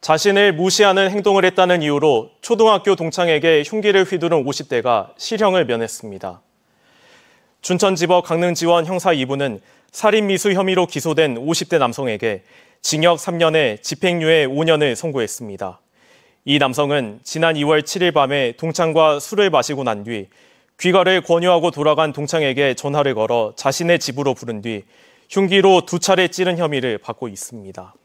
자신을 무시하는 행동을 했다는 이유로 초등학교 동창에게 흉기를 휘두른 50대가 실형을 면했습니다. 춘천지법 강릉지원 형사 2부는 살인미수 혐의로 기소된 50대 남성에게 징역 3년에 집행유예 5년을 선고했습니다. 이 남성은 지난 2월 7일 밤에 동창과 술을 마시고 난 뒤 귀가를 권유하고 돌아간 동창에게 전화를 걸어 자신의 집으로 부른 뒤 흉기로 두 차례 찌른 혐의를 받고 있습니다.